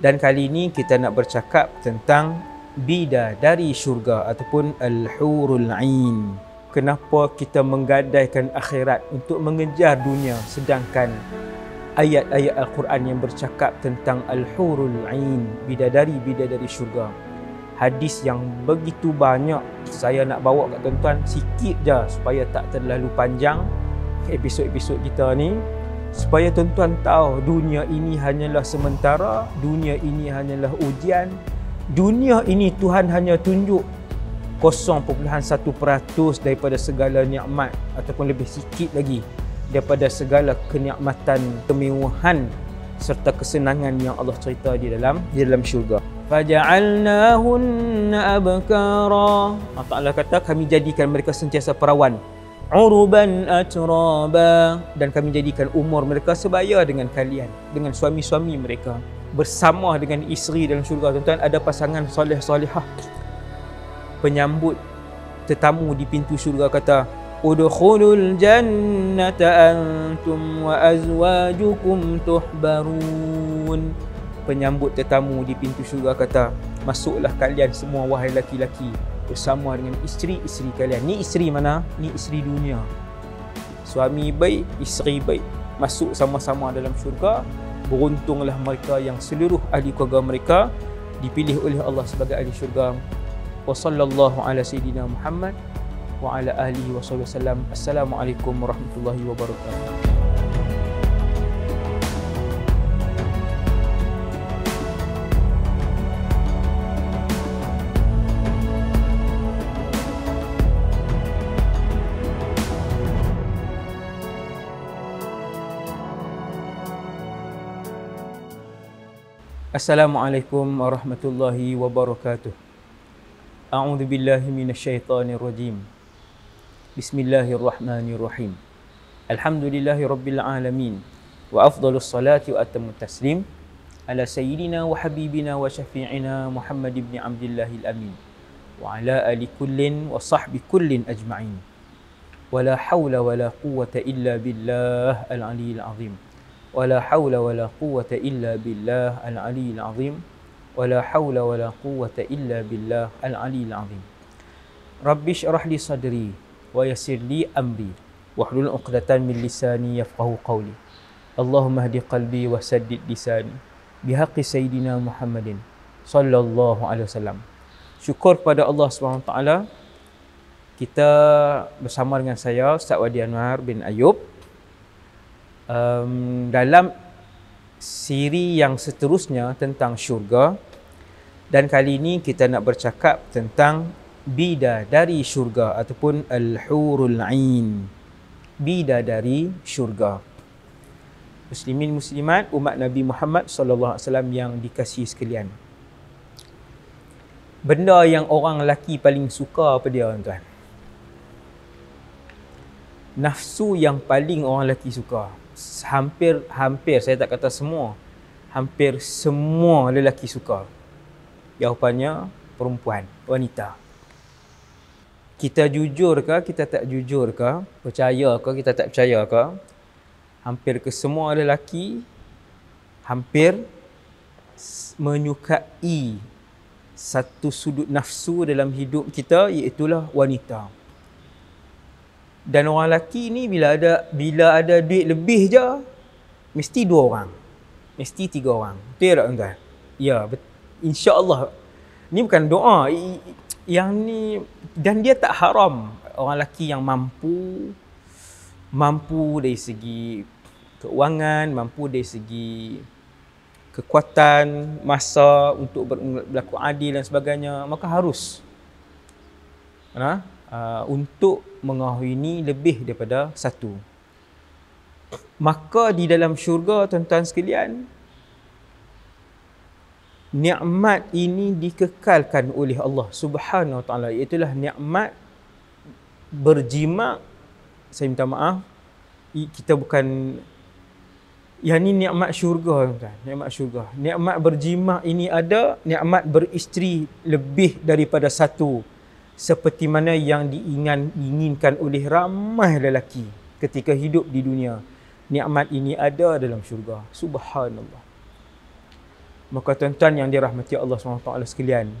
Dan kali ini kita nak bercakap tentang bida dari syurga ataupun al-hurul ain. Kenapa kita menggadaikan akhirat untuk mengejar dunia sedangkan ayat-ayat al-Quran yang bercakap tentang al-hurul ain, bidadari dari syurga. Hadis yang begitu banyak saya nak bawa kat tuan-tuan sikit je supaya tak terlalu panjang episod-episod kita ni supaya tuan-tuan tahu dunia ini hanyalah sementara, dunia ini hanyalah ujian. Dunia ini Tuhan hanya tunjuk 0.1% daripada segala nikmat ataupun lebih sikit lagi daripada segala kenikmatan, kemewahan serta kesenangan yang Allah cerita di dalam di dalam syurga. Faja'alnahunna abkara. Allah Taala kata kami jadikan mereka sentiasa perawan uruban atraba dan kami jadikan umur mereka sebaya dengan kalian dengan suami-suami mereka bersama dengan isteri dalam syurga tuan-tuan ada pasangan soleh-solehah penyambut tetamu di pintu syurga kata udkhulul jannata antum wa azwajukum tuhbarun penyambut tetamu di pintu syurga kata masuklah kalian semua wahai laki-laki bersama dengan isteri-isteri kalian. Ni isteri mana? Ni isteri dunia. Suami baik, isteri baik. Masuk sama-sama dalam syurga. Beruntunglah mereka yang seluruh ahli keluarga mereka dipilih oleh Allah sebagai ahli syurga. Wa sallallahu ala sayyidina Muhammad wa ala alihi wa sallam. Assalamualaikum warahmatullahi wabarakatuh. Assalamualaikum warahmatullahi wabarakatuh. A'udzu billahi minasyaitonir rajim. Bismillahirrahmanirrahim. Alhamdulillahi rabbil alamin. Wa afdhalus salati wa atamut taslim ala sayyidina wa habibina wa syafi'ina Muhammad ibn Abdillahil amin. Wa ala ali kullin wa sahbi kullin ajma'in. Wa la hawla wa la quwwata illa billah al-aliyyil azim. wala haula wala quwwata illa billah al-aliyyil azim wala haula wala quwwata illa billah al-aliyyil azim rabbi shrah li sadri wa yassir li amri wa hlul 'uqdatan min lisani yafqahu qawli اللهم اهد قلبي وسدد لساني بحق سيدنا محمد صلى الله عليه وسلم شكر pada Allah Subhanahu taala kita bersama dengan saya Ustaz Wadi Anwar bin Ayub um, dalam siri yang seterusnya tentang syurga dan kali ini kita nak bercakap tentang bida dari syurga ataupun al-hurul ain bida dari syurga muslimin muslimat umat Nabi Muhammad sallallahu alaihi wasallam yang dikasihi sekalian benda yang orang lelaki paling suka apa dia tuan-tuan nafsu yang paling orang lelaki suka hampir hampir saya tak kata semua hampir semua lelaki suka jawapannya perempuan wanita kita jujur ke kita tak jujur ke percaya ke kita tak percaya ke hampir ke semua lelaki hampir menyukai satu sudut nafsu dalam hidup kita iaitu wanita. wanita dan orang lelaki ni bila ada bila ada duit lebih je mesti dua orang. Mesti tiga orang. Betul tak tuan Ya, insya-Allah. Ni bukan doa. Yang ni dan dia tak haram orang lelaki yang mampu mampu dari segi keuangan, mampu dari segi kekuatan, masa untuk berlaku adil dan sebagainya, maka harus. Nah, ha? uh, untuk mengahwini lebih daripada satu. Maka di dalam syurga tuan-tuan sekalian, nikmat ini dikekalkan oleh Allah Subhanahu Wa Taala. Itulah nikmat berjima. Saya minta maaf. Kita bukan yang ini nikmat syurga tuan-tuan. Nikmat syurga. Nikmat berjima ini ada nikmat beristri lebih daripada satu seperti mana yang diingin inginkan oleh ramai lelaki ketika hidup di dunia nikmat ini ada dalam syurga subhanallah maka tuan-tuan yang dirahmati Allah SWT sekalian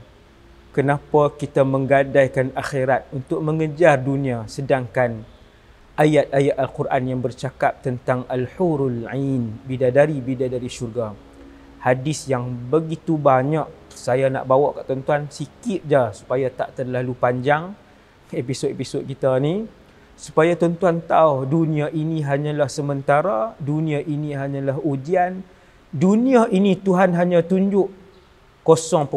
kenapa kita menggadaikan akhirat untuk mengejar dunia sedangkan ayat-ayat Al-Quran yang bercakap tentang Al-Hurul Ain bidadari-bidadari syurga hadis yang begitu banyak saya nak bawa kat tuan-tuan sikit je supaya tak terlalu panjang episod-episod kita ni supaya tuan-tuan tahu dunia ini hanyalah sementara, dunia ini hanyalah ujian. Dunia ini Tuhan hanya tunjuk 0.1%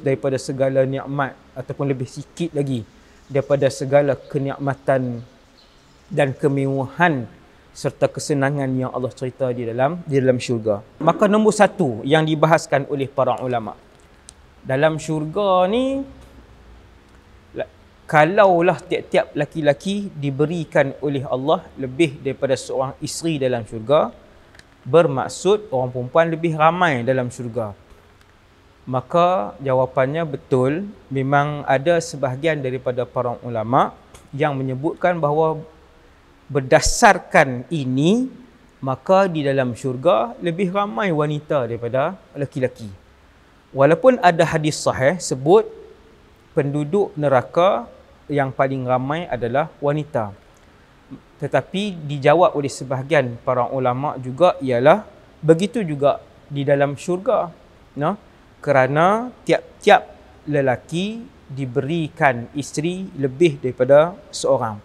daripada segala nikmat ataupun lebih sikit lagi daripada segala kenikmatan dan kemewahan serta kesenangan yang Allah cerita di dalam di dalam syurga. Maka nombor satu yang dibahaskan oleh para ulama. Dalam syurga ni kalaulah tiap-tiap laki-laki diberikan oleh Allah lebih daripada seorang isteri dalam syurga bermaksud orang perempuan lebih ramai dalam syurga. Maka jawapannya betul memang ada sebahagian daripada para ulama yang menyebutkan bahawa berdasarkan ini maka di dalam syurga lebih ramai wanita daripada lelaki-lelaki walaupun ada hadis sahih sebut penduduk neraka yang paling ramai adalah wanita tetapi dijawab oleh sebahagian para ulama juga ialah begitu juga di dalam syurga nah kerana tiap-tiap lelaki diberikan isteri lebih daripada seorang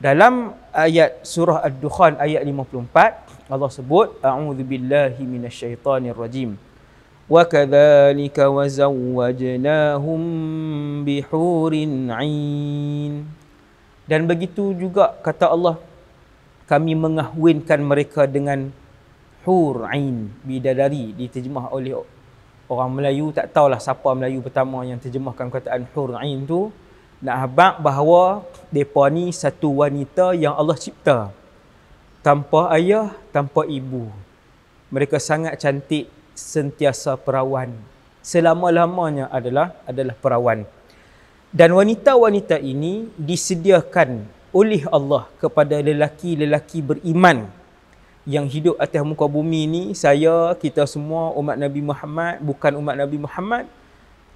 dalam ayat surah ad-dukhan ayat 54 Allah sebut a'udzu billahi minasyaitonir rajim wa kadzalika wazawwajnahum bihurin 'ain dan begitu juga kata Allah kami mengahwinkan mereka dengan hur 'ain bidadari diterjemah oleh orang Melayu tak tahulah siapa Melayu pertama yang terjemahkan kataan hur 'ain tu nak habaq bahawa mereka ni satu wanita yang Allah cipta. Tanpa ayah, tanpa ibu. Mereka sangat cantik, sentiasa perawan. Selama-lamanya adalah adalah perawan. Dan wanita-wanita ini disediakan oleh Allah kepada lelaki-lelaki beriman yang hidup atas muka bumi ini. Saya, kita semua umat Nabi Muhammad, bukan umat Nabi Muhammad.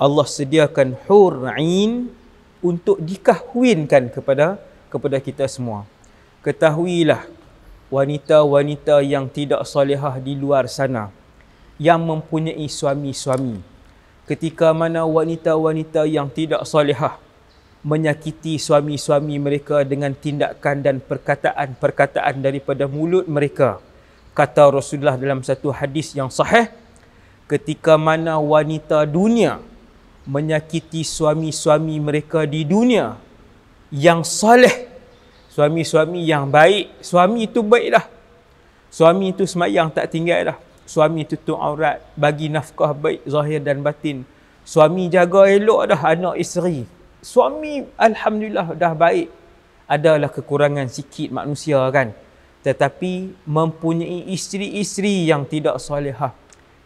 Allah sediakan hurain untuk dikahwinkan kepada kepada kita semua. Ketahuilah wanita-wanita yang tidak salihah di luar sana yang mempunyai suami-suami. Ketika mana wanita-wanita yang tidak salihah menyakiti suami-suami mereka dengan tindakan dan perkataan-perkataan daripada mulut mereka. Kata Rasulullah dalam satu hadis yang sahih, ketika mana wanita dunia menyakiti suami-suami mereka di dunia yang soleh suami-suami yang baik suami itu baiklah, suami itu semayang tak tinggal dah suami tutup aurat bagi nafkah baik zahir dan batin suami jaga elok dah anak isteri suami alhamdulillah dah baik adalah kekurangan sikit manusia kan tetapi mempunyai isteri-isteri yang tidak solehah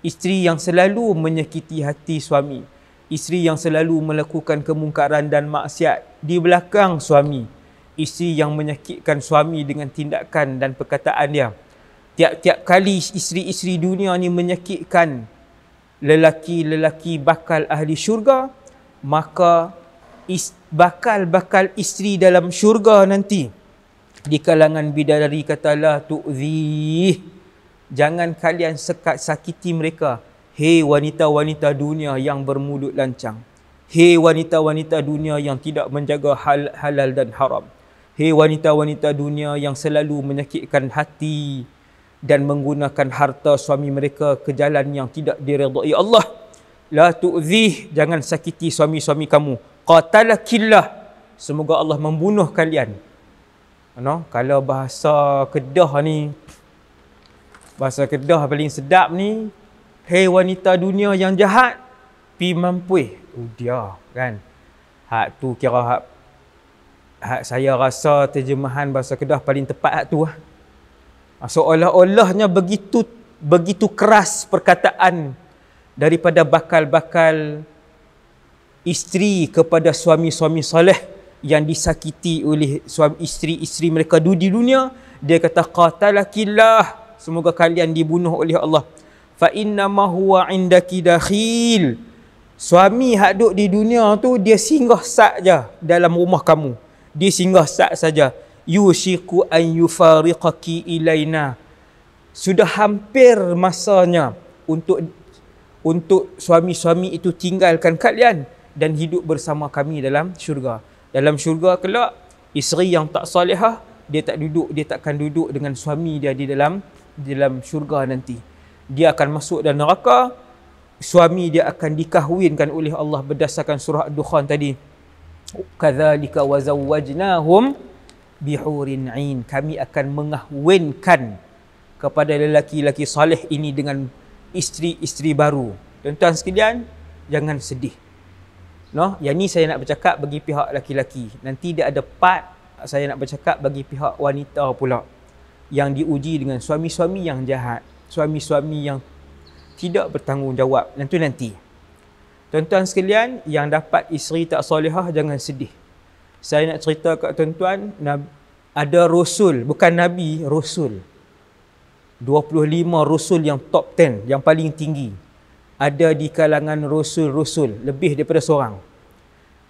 isteri yang selalu menyakiti hati suami isteri yang selalu melakukan kemungkaran dan maksiat di belakang suami, isteri yang menyakitkan suami dengan tindakan dan perkataan dia. Tiap-tiap kali isteri-isteri dunia ni menyakitkan lelaki-lelaki bakal ahli syurga, maka bakal-bakal isteri dalam syurga nanti di kalangan bidadari katalah tu'zih jangan kalian sekat sakiti mereka Hei wanita-wanita dunia yang bermulut lancang. Hei wanita-wanita dunia yang tidak menjaga hal halal dan haram. Hei wanita-wanita dunia yang selalu menyakitkan hati dan menggunakan harta suami mereka ke jalan yang tidak diredai Allah. La tu'zih, jangan sakiti suami-suami kamu. killah, semoga Allah membunuh kalian. Ano Kalau bahasa kedah ni, bahasa kedah paling sedap ni, Hei wanita dunia yang jahat Pi mampuih Oh dia kan Hak tu kira hak Hak saya rasa terjemahan bahasa Kedah paling tepat hak tu lah Seolah-olahnya begitu begitu keras perkataan Daripada bakal-bakal Isteri kepada suami-suami soleh yang disakiti oleh suami isteri-isteri mereka di dunia dia kata qatalakillah semoga kalian dibunuh oleh Allah fa inna ma huwa indaki dakhil suami hak duk di dunia tu dia singgah sat je dalam rumah kamu dia singgah sat saja yushiku an yufariqaki ilaina sudah hampir masanya untuk untuk suami-suami itu tinggalkan kalian dan hidup bersama kami dalam syurga dalam syurga kelak isteri yang tak salihah dia tak duduk dia takkan duduk dengan suami dia di dalam di dalam syurga nanti dia akan masuk dalam neraka suami dia akan dikahwinkan oleh Allah berdasarkan surah ad-dukhan tadi kadzalika wazawwajnahum bihurin ain kami akan mengahwinkan kepada lelaki-lelaki saleh ini dengan isteri-isteri baru tuan-tuan sekalian jangan sedih no yang ni saya nak bercakap bagi pihak lelaki-lelaki nanti dia ada part saya nak bercakap bagi pihak wanita pula yang diuji dengan suami-suami yang jahat suami-suami yang tidak bertanggungjawab. Nanti nanti. Tuan-tuan sekalian yang dapat isteri tak solehah jangan sedih. Saya nak cerita kat tuan-tuan ada rasul, bukan nabi, rasul. 25 rasul yang top 10, yang paling tinggi. Ada di kalangan rasul-rasul lebih daripada seorang.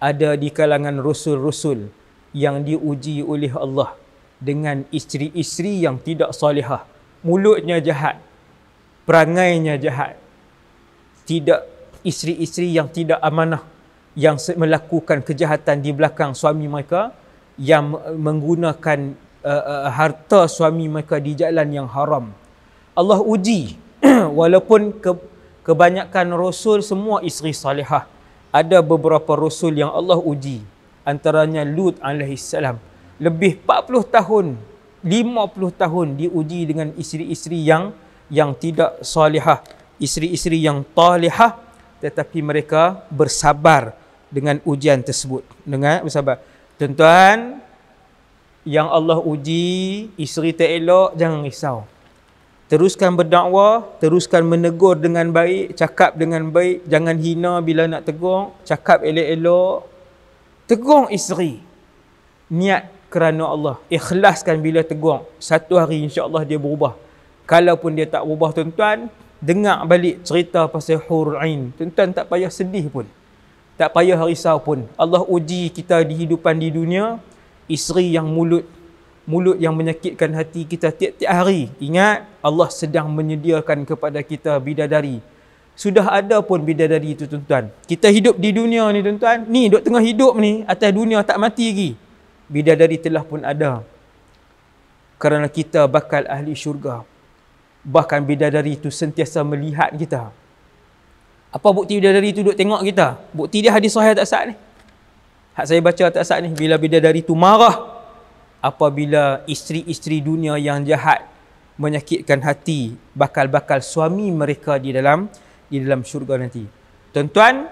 Ada di kalangan rasul-rasul yang diuji oleh Allah dengan isteri-isteri yang tidak solehah. Mulutnya jahat, perangainya jahat. Tidak isteri-isteri yang tidak amanah yang melakukan kejahatan di belakang suami mereka yang menggunakan uh, uh, harta suami mereka di jalan yang haram. Allah uji walaupun ke, kebanyakan rasul semua isteri salihah. Ada beberapa rasul yang Allah uji antaranya Lut alaihi salam. Lebih 40 tahun, 50 tahun diuji dengan isteri-isteri yang yang tidak salihah, isteri-isteri yang talihah tetapi mereka bersabar dengan ujian tersebut. Dengan bersabar. Tuan-tuan, yang Allah uji, isteri tak elok, jangan risau. Teruskan berdakwah, teruskan menegur dengan baik, cakap dengan baik, jangan hina bila nak tegur, cakap elok-elok. Tegur isteri. Niat kerana Allah. Ikhlaskan bila tegur. Satu hari insya-Allah dia berubah. Kalaupun dia tak ubah tuan-tuan, dengar balik cerita pasal Hurul Ain. Tuan-tuan tak payah sedih pun. Tak payah risau pun. Allah uji kita di hidupan di dunia, isteri yang mulut mulut yang menyakitkan hati kita tiap-tiap hari. Ingat, Allah sedang menyediakan kepada kita bidadari. Sudah ada pun bidadari itu tuan-tuan. Kita hidup di dunia ni tuan-tuan. Ni dok tengah hidup ni atas dunia tak mati lagi. Bidadari telah pun ada. Kerana kita bakal ahli syurga bahkan bidadari itu sentiasa melihat kita. Apa bukti bidadari itu duduk tengok kita? Bukti dia hadis sahih tak saat ni. Hak saya baca tak saat ni bila bidadari itu marah apabila isteri-isteri dunia yang jahat menyakitkan hati bakal-bakal suami mereka di dalam di dalam syurga nanti. Tuan-tuan,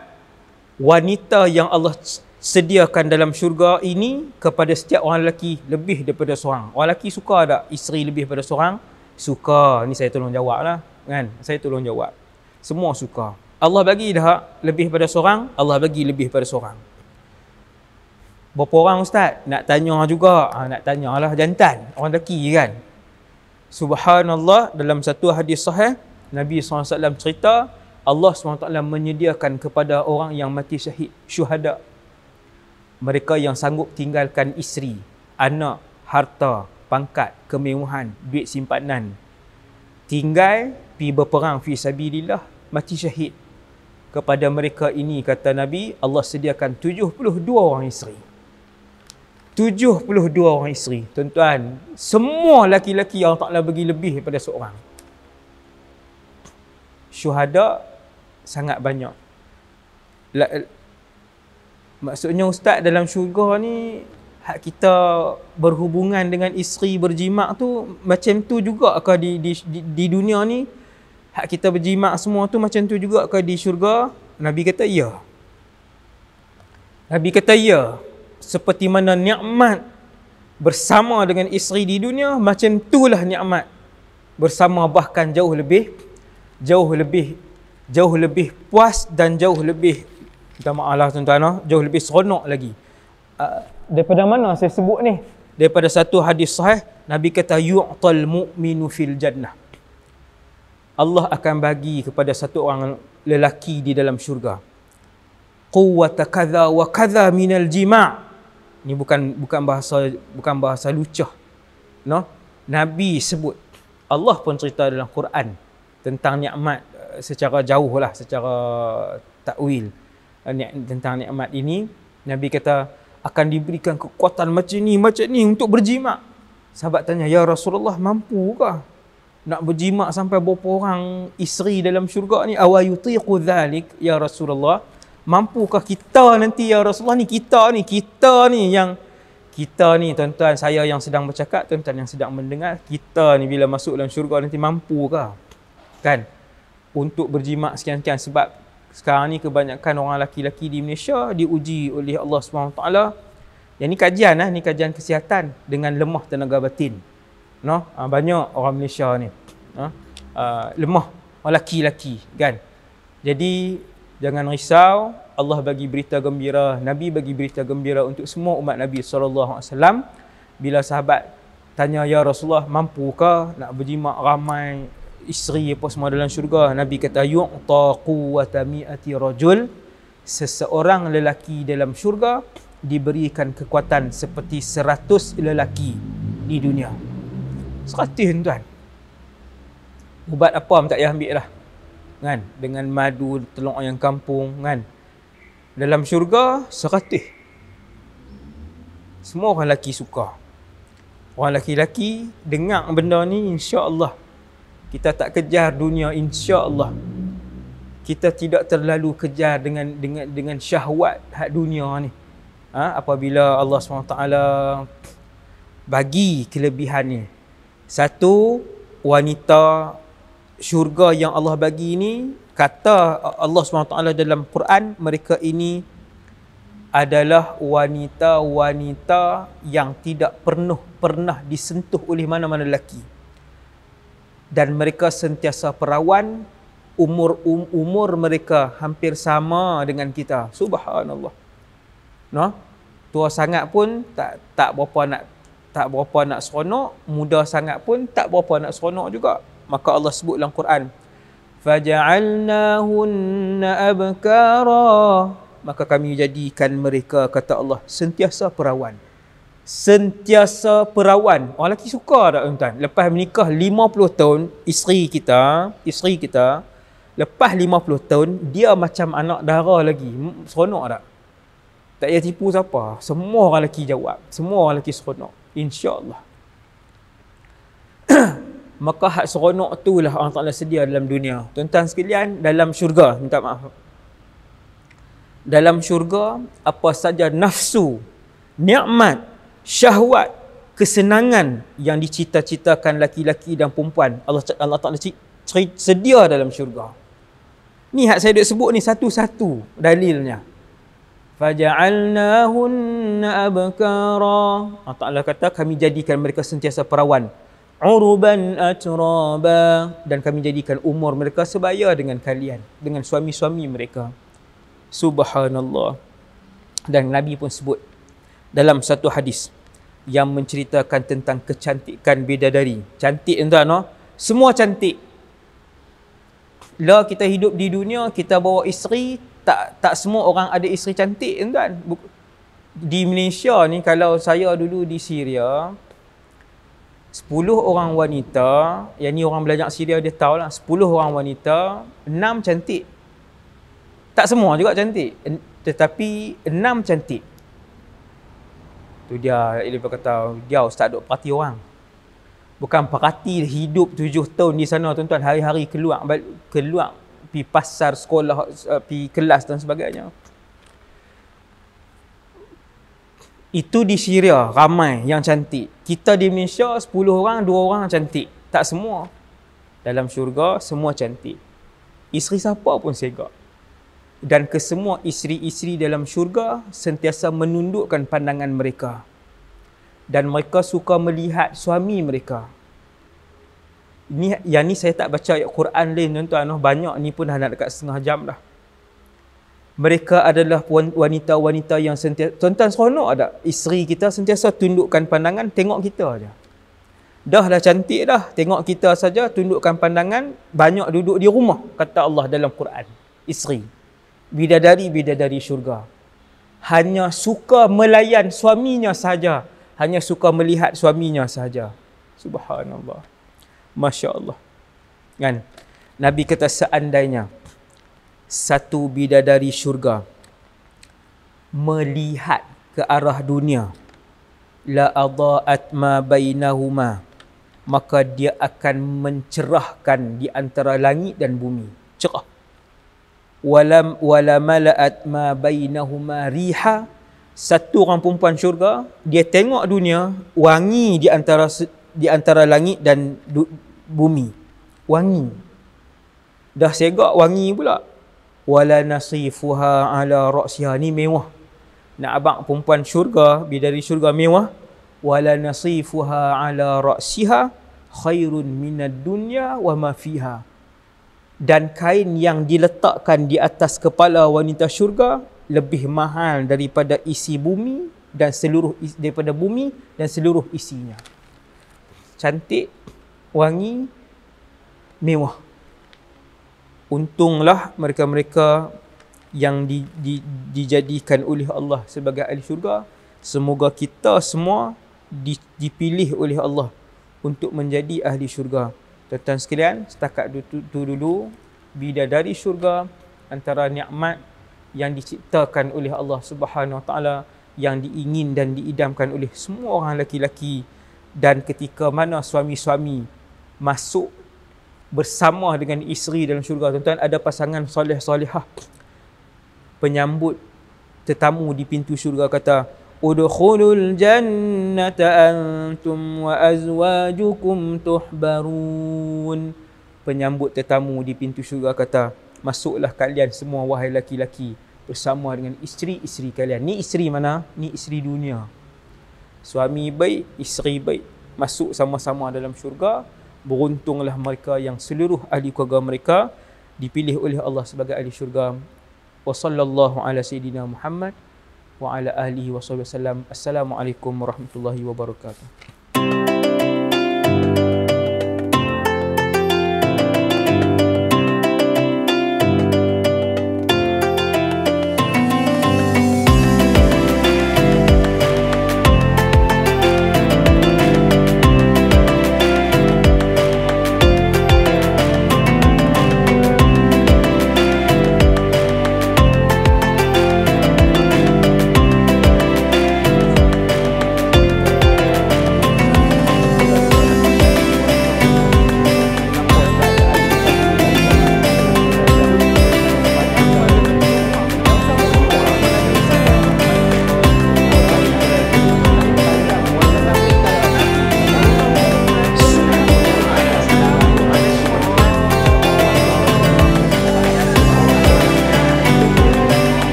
wanita yang Allah sediakan dalam syurga ini kepada setiap orang lelaki lebih daripada seorang. Orang lelaki suka tak isteri lebih daripada seorang? suka ni saya tolong jawab lah kan saya tolong jawab semua suka Allah bagi dah lebih pada seorang Allah bagi lebih pada seorang berapa orang ustaz nak tanya juga ha, nak tanya lah jantan orang lelaki kan subhanallah dalam satu hadis sahih Nabi SAW cerita Allah SWT menyediakan kepada orang yang mati syahid syuhada mereka yang sanggup tinggalkan isteri anak harta pangkat, kemewahan, duit simpanan. Tinggal pi berperang fi sabilillah mati syahid. Kepada mereka ini kata Nabi, Allah sediakan 72 orang isteri. 72 orang isteri. Tuan-tuan, semua laki-laki Allah Taala bagi lebih daripada seorang. Syuhada sangat banyak. La- Maksudnya ustaz dalam syurga ni hak kita berhubungan dengan isteri berjimak tu macam tu juga ke di, di di dunia ni hak kita berjimak semua tu macam tu juga ke di syurga nabi kata ya nabi kata ya seperti mana nikmat bersama dengan isteri di dunia macam itulah nikmat bersama bahkan jauh lebih jauh lebih jauh lebih puas dan jauh lebih kita maaflah tuan-tuan ah, jauh lebih seronok lagi Ah, daripada mana saya sebut ni? Daripada satu hadis sahih, Nabi kata yu'tal mu'minu fil jannah. Allah akan bagi kepada satu orang lelaki di dalam syurga. Quwwata kadza wa kadza al jima'. Ni bukan bukan bahasa bukan bahasa lucah. No? Nabi sebut Allah pun cerita dalam Quran tentang nikmat eh, secara jauh lah, secara takwil eh, tentang nikmat ini. Nabi kata, akan diberikan kekuatan macam ni macam ni untuk berjima. Sahabat tanya, "Ya Rasulullah, mampukah nak berjima sampai berapa orang isteri dalam syurga ni? Awa yutiqu dhalik ya Rasulullah? Mampukah kita nanti ya Rasulullah ni kita ni kita ni yang kita ni tuan-tuan saya yang sedang bercakap, tuan-tuan yang sedang mendengar, kita ni bila masuk dalam syurga nanti mampukah? Kan? Untuk berjima sekian-sekian sebab sekarang ni kebanyakan orang laki-laki di Malaysia diuji oleh Allah SWT yang ni kajian lah, ni kajian kesihatan dengan lemah tenaga batin no? Ah, banyak orang Malaysia ni no? uh, lemah orang laki-laki kan jadi jangan risau Allah bagi berita gembira Nabi bagi berita gembira untuk semua umat Nabi SAW bila sahabat tanya Ya Rasulullah mampukah nak berjimak ramai isteri apa semua dalam syurga Nabi kata yu'ta quwwata mi'ati rajul seseorang lelaki dalam syurga diberikan kekuatan seperti seratus lelaki di dunia seratus tuan ubat apa pun tak payah ambil lah kan dengan madu telur ayam kampung kan dalam syurga seratus semua orang lelaki suka orang lelaki-lelaki dengar benda ni insya-Allah kita tak kejar dunia insya-Allah kita tidak terlalu kejar dengan dengan dengan syahwat hak dunia ni ha? apabila Allah SWT bagi kelebihan ni satu wanita syurga yang Allah bagi ni kata Allah SWT dalam Quran mereka ini adalah wanita-wanita yang tidak pernah pernah disentuh oleh mana-mana lelaki dan mereka sentiasa perawan umur um, umur mereka hampir sama dengan kita subhanallah no tua sangat pun tak tak berapa nak tak berapa nak seronok muda sangat pun tak berapa nak seronok juga maka Allah sebut dalam Quran faja'alnahunna abkara maka kami jadikan mereka kata Allah sentiasa perawan sentiasa perawan. Orang lelaki suka tak tuan-tuan? Lepas menikah 50 tahun, isteri kita, isteri kita, lepas 50 tahun, dia macam anak dara lagi. Seronok tak? Tak payah tipu siapa. Semua orang lelaki jawab. Semua orang lelaki seronok. InsyaAllah. Maka hak seronok itulah lah orang Ta'ala sedia dalam dunia. Tuan-tuan sekalian, dalam syurga. Minta maaf. Dalam syurga, apa saja nafsu, nikmat syahwat kesenangan yang dicita-citakan laki-laki dan perempuan Allah Allah Taala sedia dalam syurga. Ni hak saya duk sebut ni satu-satu dalilnya. Faja'alnahunna abkara. Allah Taala kata kami jadikan mereka sentiasa perawan. Uruban atraba dan kami jadikan umur mereka sebaya dengan kalian dengan suami-suami mereka. Subhanallah. Dan Nabi pun sebut dalam satu hadis yang menceritakan tentang kecantikan bidadari. Cantik entah no? semua cantik. Lah kita hidup di dunia, kita bawa isteri, tak tak semua orang ada isteri cantik entah Di Malaysia ni kalau saya dulu di Syria, 10 orang wanita, yang ni orang belajar Syria dia tahu lah 10 orang wanita, 6 cantik. Tak semua juga cantik, tetapi 6 cantik tu dia dia kata dia ustaz duk perhati orang bukan perhati hidup tujuh tahun di sana tuan-tuan hari-hari keluar keluar pi pasar sekolah eh, pi kelas dan sebagainya itu di Syria ramai yang cantik kita di Malaysia 10 orang 2 orang cantik tak semua dalam syurga semua cantik isteri siapa pun segak dan kesemua isteri-isteri dalam syurga sentiasa menundukkan pandangan mereka dan mereka suka melihat suami mereka ini yang ni saya tak baca ayat Quran lain tuan-tuan banyak ni pun dah nak dekat setengah jam dah mereka adalah wanita-wanita yang sentiasa tuan-tuan seronok ada isteri kita sentiasa tundukkan pandangan tengok kita aja dah dah cantik dah tengok kita saja tundukkan pandangan banyak duduk di rumah kata Allah dalam Quran isteri bidadari-bidadari syurga. Hanya suka melayan suaminya saja. Hanya suka melihat suaminya saja. Subhanallah. Masya Allah. Kan? Nabi kata seandainya satu bidadari syurga melihat ke arah dunia la adaat ma bainahuma maka dia akan mencerahkan di antara langit dan bumi cerah walam wala malaat ma bainahuma riha satu orang perempuan syurga dia tengok dunia wangi di antara di antara langit dan bumi wangi dah segak wangi pula wala nasifuha ala ra'siha ni mewah nak abang perempuan syurga bidari syurga mewah wala nasifuha ala ra'siha khairun minad dunya wa ma fiha dan kain yang diletakkan di atas kepala wanita syurga lebih mahal daripada isi bumi dan seluruh daripada bumi dan seluruh isinya. Cantik, wangi, mewah. Untunglah mereka-mereka yang di, di, dijadikan oleh Allah sebagai ahli syurga. Semoga kita semua di, dipilih oleh Allah untuk menjadi ahli syurga. Tuan-tuan sekalian, setakat itu dulu, bida dari syurga antara nikmat yang diciptakan oleh Allah Subhanahu Wa Taala yang diingin dan diidamkan oleh semua orang lelaki-lelaki dan ketika mana suami-suami masuk bersama dengan isteri dalam syurga tuan-tuan ada pasangan soleh-solehah penyambut tetamu di pintu syurga kata ادخلوا antum, wa وأزواجكم tuhbarun. penyambut tetamu di pintu syurga kata masuklah kalian semua wahai laki-laki bersama dengan isteri-isteri kalian ni isteri mana ni isteri dunia suami baik isteri baik masuk sama-sama dalam syurga beruntunglah mereka yang seluruh ahli keluarga mereka dipilih oleh Allah sebagai ahli syurga wa sallallahu ala sayidina muhammad wa ala alihi wa sallam. Assalamualaikum warahmatullahi wabarakatuh.